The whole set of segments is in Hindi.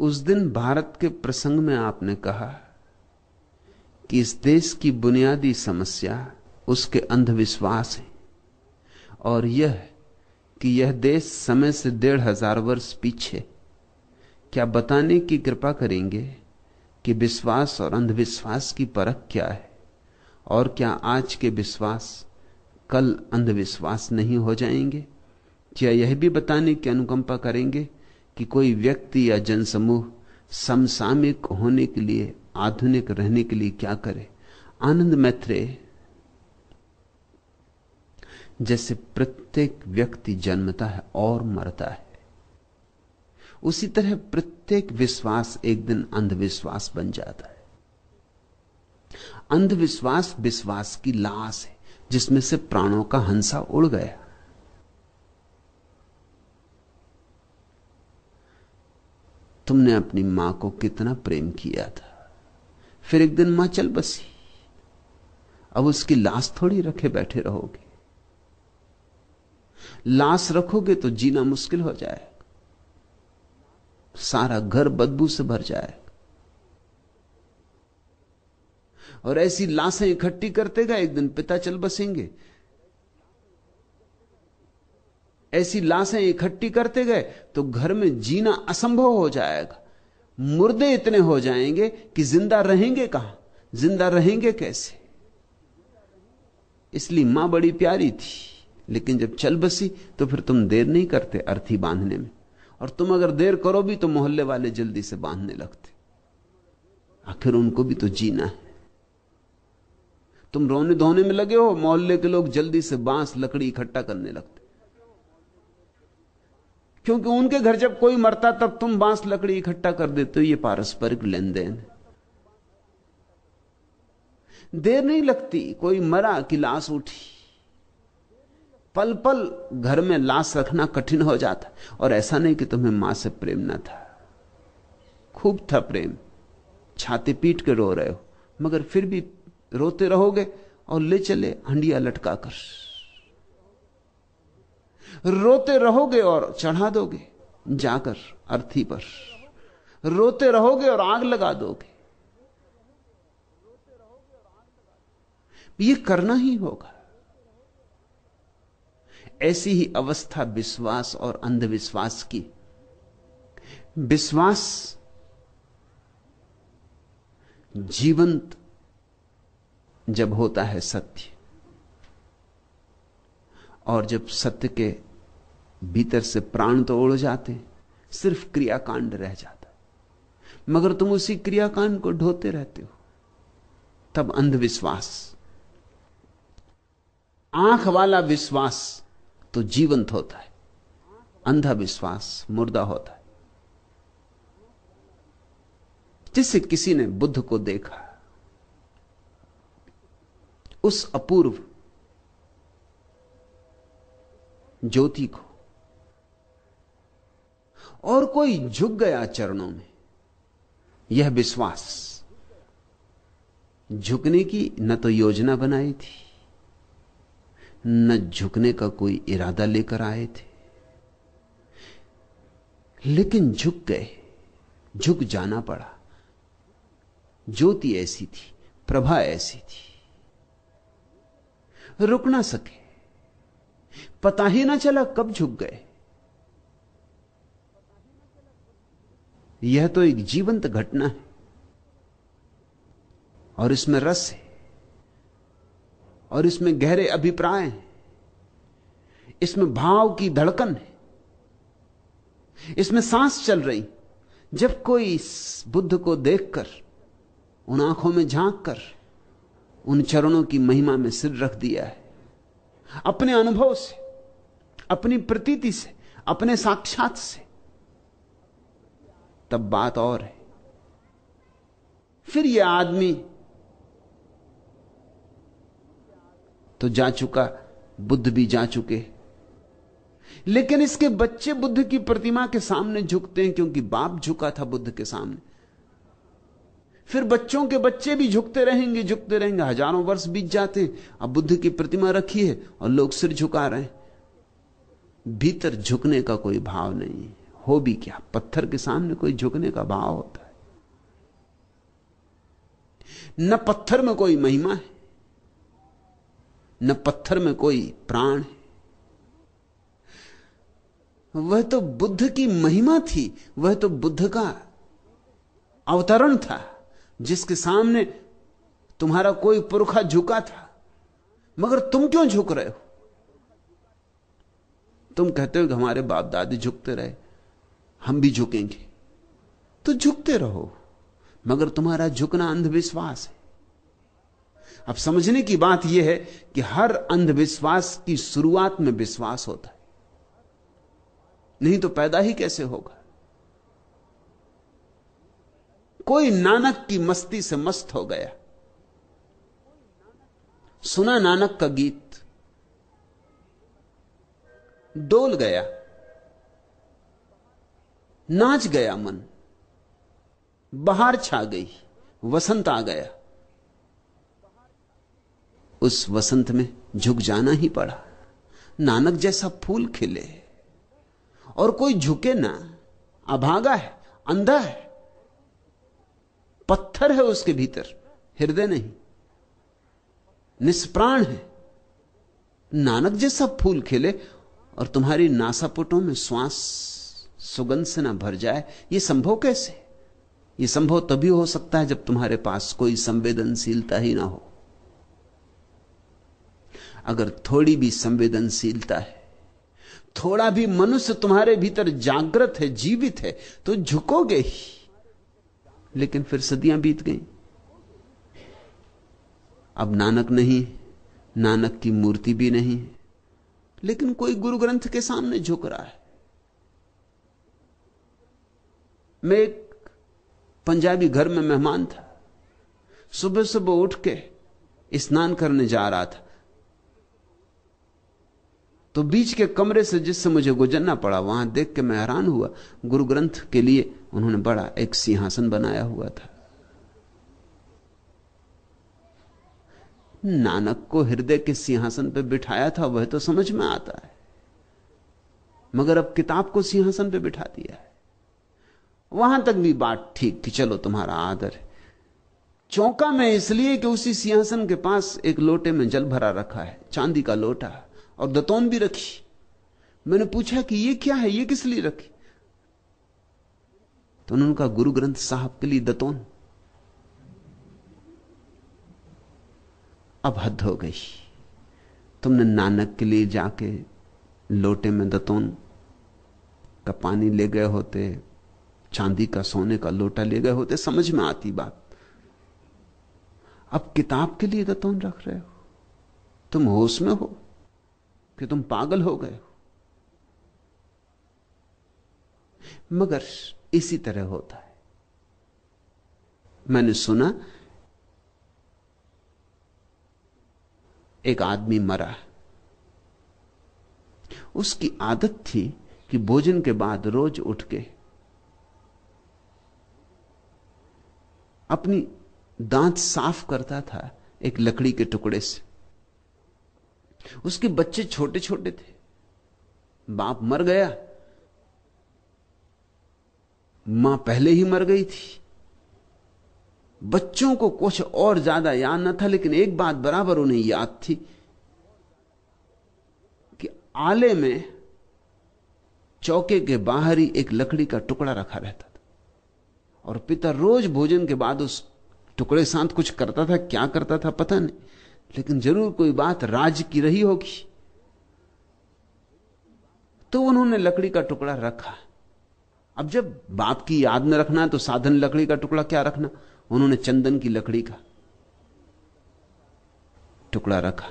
उस दिन भारत के प्रसंग में आपने कहा कि इस देश की बुनियादी समस्या उसके अंधविश्वास है और यह कि यह देश समय से डेढ़ हजार वर्ष पीछे क्या बताने की कृपा करेंगे कि विश्वास और अंधविश्वास की परख क्या है और क्या आज के विश्वास कल अंधविश्वास नहीं हो जाएंगे क्या यह भी बताने की अनुकंपा करेंगे कि कोई व्यक्ति या जनसमूह समसामयिक होने के लिए आधुनिक रहने के लिए क्या करे आनंद मैत्रे जैसे प्रत्येक व्यक्ति जन्मता है और मरता है उसी तरह प्रत्येक विश्वास एक दिन अंधविश्वास बन जाता है अंधविश्वास विश्वास की लाश है जिसमें से प्राणों का हंसा उड़ गया तुमने अपनी मां को कितना प्रेम किया था फिर एक दिन मां चल बसी अब उसकी लाश थोड़ी रखे बैठे रहोगे लाश रखोगे तो जीना मुश्किल हो जाए सारा घर बदबू से भर जाए और ऐसी लाशें इकट्ठी करते गए एक दिन पिता चल बसेंगे ऐसी लाशें इकट्ठी करते गए तो घर में जीना असंभव हो जाएगा मुर्दे इतने हो जाएंगे कि जिंदा रहेंगे कहां जिंदा रहेंगे कैसे इसलिए मां बड़ी प्यारी थी लेकिन जब चल बसी तो फिर तुम देर नहीं करते अर्थी बांधने में और तुम अगर देर करो भी तो मोहल्ले वाले जल्दी से बांधने लगते आखिर उनको भी तो जीना है तुम रोने धोने में लगे हो मोहल्ले के लोग जल्दी से बांस लकड़ी इकट्ठा करने लगते क्योंकि उनके घर जब कोई मरता तब तुम बांस लकड़ी इकट्ठा कर देते हो ये पारस्परिक लेन देन देर नहीं लगती कोई मरा कि लाश उठी पल पल घर में लाश रखना कठिन हो जाता और ऐसा नहीं कि तुम्हें मां से प्रेम ना था खूब था प्रेम छाती पीट के रो रहे हो मगर फिर भी रोते रहोगे और ले चले हंडिया लटका कर रोते रहोगे और चढ़ा दोगे जाकर अर्थी पर रोते रहोगे और आग लगा दोगे ये करना ही होगा ऐसी ही अवस्था विश्वास और अंधविश्वास की विश्वास जीवंत जब होता है सत्य और जब सत्य के भीतर से प्राण तो उड़ जाते सिर्फ क्रियाकांड रह जाता मगर तुम उसी क्रियाकांड को ढोते रहते हो तब अंधविश्वास आंख वाला विश्वास तो जीवंत होता है अंधा विश्वास मुर्दा होता है जिससे किसी ने बुद्ध को देखा उस अपूर्व ज्योति को और कोई झुक गया चरणों में यह विश्वास झुकने की न तो योजना बनाई थी न झुकने का कोई इरादा लेकर आए थे लेकिन झुक गए झुक जाना पड़ा ज्योति ऐसी थी प्रभा ऐसी थी रुक ना सके पता ही ना चला कब झुक गए यह तो एक जीवंत घटना है और इसमें रस है और इसमें गहरे अभिप्राय हैं इसमें भाव की धड़कन है इसमें सांस चल रही जब कोई बुद्ध को देखकर उन आंखों में झांक कर उन चरणों की महिमा में सिर रख दिया है अपने अनुभव से अपनी प्रतीति से अपने साक्षात से तब बात और है फिर यह आदमी तो जा चुका बुद्ध भी जा चुके लेकिन इसके बच्चे बुद्ध की प्रतिमा के सामने झुकते हैं क्योंकि बाप झुका था बुद्ध के सामने फिर बच्चों के बच्चे भी झुकते रहेंगे झुकते रहेंगे हजारों वर्ष बीत जाते हैं अब बुद्ध की प्रतिमा रखी है और लोग सिर झुका रहे हैं भीतर झुकने का कोई भाव नहीं है हो भी क्या पत्थर के सामने कोई झुकने का भाव होता है न पत्थर में कोई महिमा है न पत्थर में कोई प्राण है वह तो बुद्ध की महिमा थी वह तो बुद्ध का अवतरण था जिसके सामने तुम्हारा कोई पुरखा झुका था मगर तुम क्यों झुक रहे हो तुम कहते हो कि हमारे बाप दादी झुकते रहे हम भी झुकेंगे तो झुकते रहो मगर तुम्हारा झुकना अंधविश्वास है अब समझने की बात यह है कि हर अंधविश्वास की शुरुआत में विश्वास होता है नहीं तो पैदा ही कैसे होगा कोई नानक की मस्ती से मस्त हो गया सुना नानक का गीत डोल गया नाच गया मन बाहर छा गई वसंत आ गया उस वसंत में झुक जाना ही पड़ा नानक जैसा फूल खिले और कोई झुके ना अभागा है अंधा है पत्थर है उसके भीतर हृदय नहीं निष्प्राण है नानक जैसा फूल खिले और तुम्हारी नासापुटों में श्वास सुगंध से ना भर जाए यह संभव कैसे यह संभव तभी हो सकता है जब तुम्हारे पास कोई संवेदनशीलता ही ना हो अगर थोड़ी भी संवेदनशीलता है थोड़ा भी मनुष्य तुम्हारे भीतर जागृत है जीवित है तो झुकोगे ही लेकिन फिर सदियां बीत गई अब नानक नहीं नानक की मूर्ति भी नहीं लेकिन कोई गुरु ग्रंथ के सामने झुक रहा है मैं एक पंजाबी घर में मेहमान था सुबह सुबह उठ के स्नान करने जा रहा था तो बीच के कमरे से जिससे मुझे गुजरना पड़ा वहां देख के मैं हैरान हुआ गुरु ग्रंथ के लिए उन्होंने बड़ा एक सिंहासन बनाया हुआ था नानक को हृदय के सिंहासन पर बिठाया था वह तो समझ में आता है मगर अब किताब को सिंहासन पर बिठा दिया है वहां तक भी बात ठीक कि चलो तुम्हारा आदर है चौंका मैं इसलिए कि उसी सिंहासन के पास एक लोटे में जल भरा रखा है चांदी का लोटा और दतौन भी रखी मैंने पूछा कि ये क्या है ये किस लिए रखी तो उन्होंने कहा गुरु ग्रंथ साहब के लिए दतौन अब हद हो गई तुमने नानक के लिए जाके लोटे में दतौन का पानी ले गए होते चांदी का सोने का लोटा ले गए होते समझ में आती बात अब किताब के लिए दतौन तो रख रहे हो तुम होश में हो कि तुम पागल हो गए हो मगर इसी तरह होता है मैंने सुना एक आदमी मरा उसकी आदत थी कि भोजन के बाद रोज उठ के अपनी दांत साफ करता था एक लकड़ी के टुकड़े से उसके बच्चे छोटे छोटे थे बाप मर गया मां पहले ही मर गई थी बच्चों को कुछ और ज्यादा याद न था लेकिन एक बात बराबर उन्हें याद थी कि आले में चौके के बाहर ही एक लकड़ी का टुकड़ा रखा रहता और पिता रोज भोजन के बाद उस टुकड़े साथ कुछ करता था क्या करता था पता नहीं लेकिन जरूर कोई बात राज की रही होगी तो उन्होंने लकड़ी का टुकड़ा रखा अब जब बाप की याद में रखना है तो साधन लकड़ी का टुकड़ा क्या रखना उन्होंने चंदन की लकड़ी का टुकड़ा रखा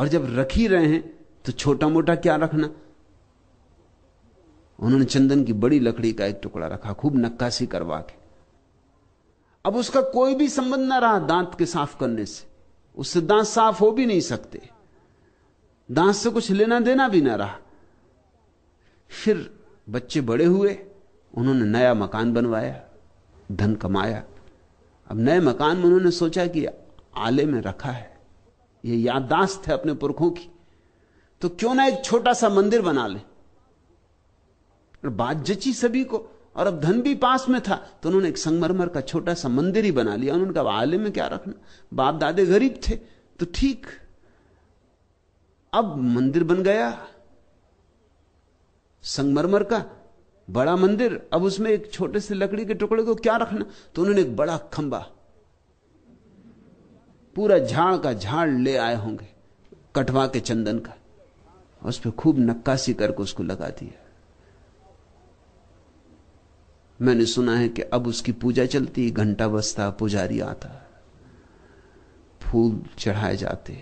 और जब रख ही रहे हैं तो छोटा मोटा क्या रखना उन्होंने चंदन की बड़ी लकड़ी का एक टुकड़ा रखा खूब नक्काशी करवा के अब उसका कोई भी संबंध ना रहा दांत के साफ करने से उससे दांत साफ हो भी नहीं सकते दांत से कुछ लेना देना भी ना रहा फिर बच्चे बड़े हुए उन्होंने नया मकान बनवाया धन कमाया अब नए मकान में उन्होंने सोचा कि आले में रखा है ये याददाश्त है अपने पुरखों की तो क्यों ना एक छोटा सा मंदिर बना ले और बात जची सभी को और अब धन भी पास में था तो उन्होंने एक संगमरमर का छोटा सा मंदिर ही बना लिया उन्होंने कहा आले में क्या रखना बाप दादे गरीब थे तो ठीक अब मंदिर बन गया संगमरमर का बड़ा मंदिर अब उसमें एक छोटे से लकड़ी के टुकड़े को क्या रखना तो उन्होंने एक बड़ा खंबा पूरा झाड़ का झाड़ ले आए होंगे कटवा के चंदन का उस पर खूब नक्काशी करके उसको लगा दिया मैंने सुना है कि अब उसकी पूजा चलती घंटा बसता पुजारी आता फूल चढ़ाए जाते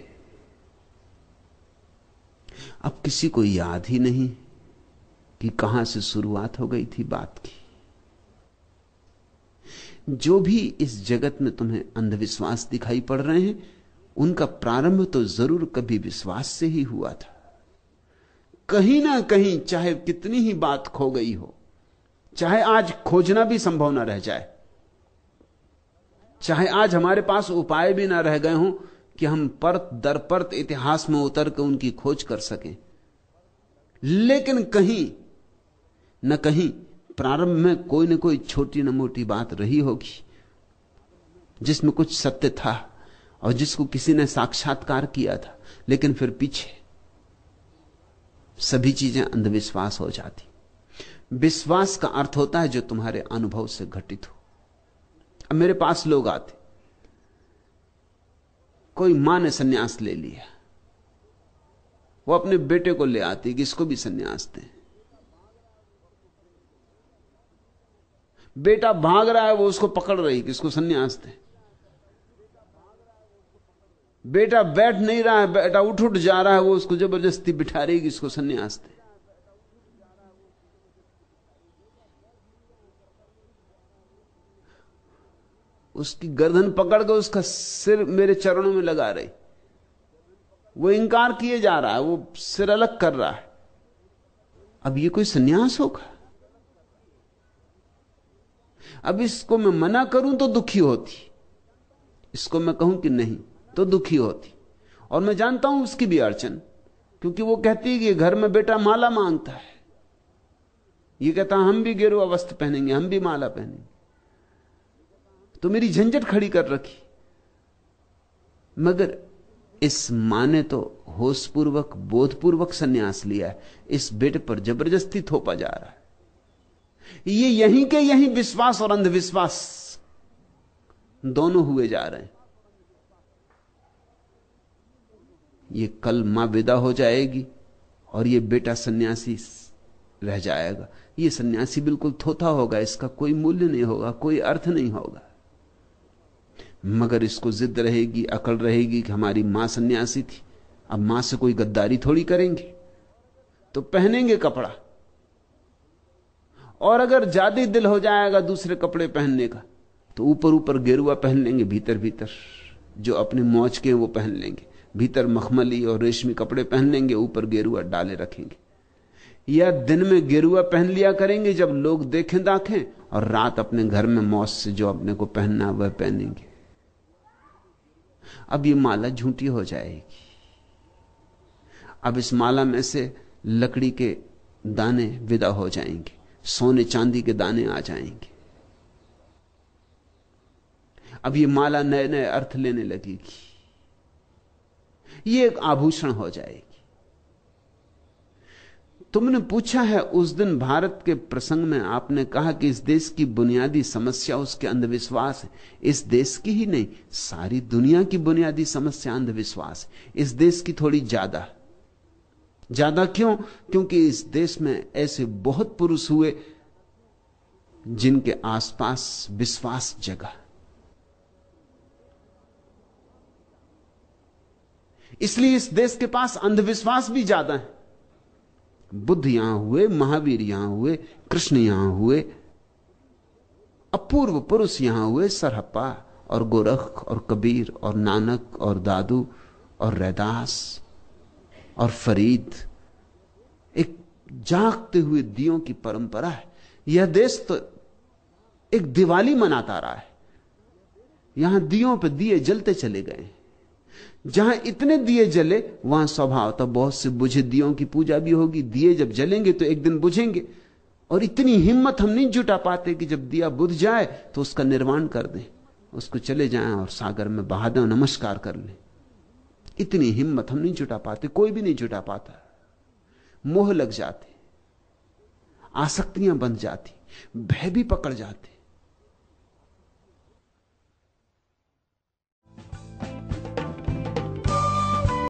अब किसी को याद ही नहीं कि कहां से शुरुआत हो गई थी बात की जो भी इस जगत में तुम्हें अंधविश्वास दिखाई पड़ रहे हैं उनका प्रारंभ तो जरूर कभी विश्वास से ही हुआ था कहीं ना कहीं चाहे कितनी ही बात खो गई हो चाहे आज खोजना भी संभव ना रह जाए चाहे आज हमारे पास उपाय भी ना रह गए हों कि हम परत दर परत इतिहास में उतर कर उनकी खोज कर सकें लेकिन कहीं न कहीं प्रारंभ में कोई ना कोई छोटी न मोटी बात रही होगी जिसमें कुछ सत्य था और जिसको किसी ने साक्षात्कार किया था लेकिन फिर पीछे सभी चीजें अंधविश्वास हो जाती विश्वास का अर्थ होता है जो तुम्हारे अनुभव से घटित हो अब मेरे पास लोग आते कोई मां ने सन्यास ले लिया वो अपने बेटे को ले आती कि इसको भी सन्यास दे बेटा भाग रहा है वो उसको पकड़ रही कि इसको सन्यास दे बेटा बैठ नहीं रहा है बेटा उठ उठ जा रहा है वो उसको जबरदस्ती बिठा रही कि इसको सन्यास दे उसकी गर्दन पकड़ के उसका सिर मेरे चरणों में लगा रही वो इंकार किए जा रहा है वो सिर अलग कर रहा है अब ये कोई सन्यास होगा अब इसको मैं मना करूं तो दुखी होती इसको मैं कहूं कि नहीं तो दुखी होती और मैं जानता हूं उसकी भी अड़चन क्योंकि वो कहती है कि घर में बेटा माला मांगता है ये कहता हम भी गेरुआ वस्त्र पहनेंगे हम भी माला पहनेंगे तो मेरी झंझट खड़ी कर रखी मगर इस मां ने तो होशपूर्वक बोधपूर्वक संन्यास लिया है इस बेटे पर जबरदस्ती थोपा जा रहा है ये यहीं के यहीं विश्वास और अंधविश्वास दोनों हुए जा रहे हैं ये कल मां विदा हो जाएगी और ये बेटा सन्यासी रह जाएगा ये सन्यासी बिल्कुल थोथा होगा इसका कोई मूल्य नहीं होगा कोई अर्थ नहीं होगा मगर इसको जिद रहेगी अकल रहेगी कि हमारी मां सन्यासी थी अब मां से कोई गद्दारी थोड़ी करेंगे तो पहनेंगे कपड़ा और अगर ज्यादा दिल हो जाएगा दूसरे कपड़े पहनने का तो ऊपर ऊपर गेरुआ पहन लेंगे भीतर भीतर जो अपने मौज के वो पहन लेंगे भीतर मखमली और रेशमी कपड़े पहन लेंगे ऊपर गेरुआ डाले रखेंगे या दिन में गेरुआ पहन लिया करेंगे जब लोग देखें दाखें और रात अपने घर में मौज से जो अपने को पहनना वह पहनेंगे अब ये माला झूठी हो जाएगी अब इस माला में से लकड़ी के दाने विदा हो जाएंगे सोने चांदी के दाने आ जाएंगे अब ये माला नए नए अर्थ लेने लगेगी ये एक आभूषण हो जाएगी तुमने पूछा है उस दिन भारत के प्रसंग में आपने कहा कि इस देश की बुनियादी समस्या उसके अंधविश्वास है इस देश की ही नहीं सारी दुनिया की बुनियादी समस्या अंधविश्वास है इस देश की थोड़ी ज्यादा ज्यादा क्यों क्योंकि इस देश में ऐसे बहुत पुरुष हुए जिनके आसपास विश्वास जगा इसलिए इस देश के पास अंधविश्वास भी ज्यादा है बुद्ध यहां हुए महावीर यहां हुए कृष्ण यहां हुए अपूर्व पुरुष यहां हुए सरहपा और गोरख और कबीर और नानक और दादू और रैदास और फरीद एक जागते हुए दियों की परंपरा है यह देश तो एक दिवाली मनाता रहा है यहां दियों पे दिए जलते चले गए हैं जहां इतने दिए जले वहां स्वभाव तो बहुत से बुझे दियों की पूजा भी होगी दिए जब जलेंगे तो एक दिन बुझेंगे और इतनी हिम्मत हम नहीं जुटा पाते कि जब दिया बुझ जाए तो उसका निर्माण कर दें उसको चले जाएं और सागर में बहा दें नमस्कार कर लें इतनी हिम्मत हम नहीं जुटा पाते कोई भी नहीं जुटा पाता मोह लग जाते आसक्तियां बन जाती भय भी पकड़ जाते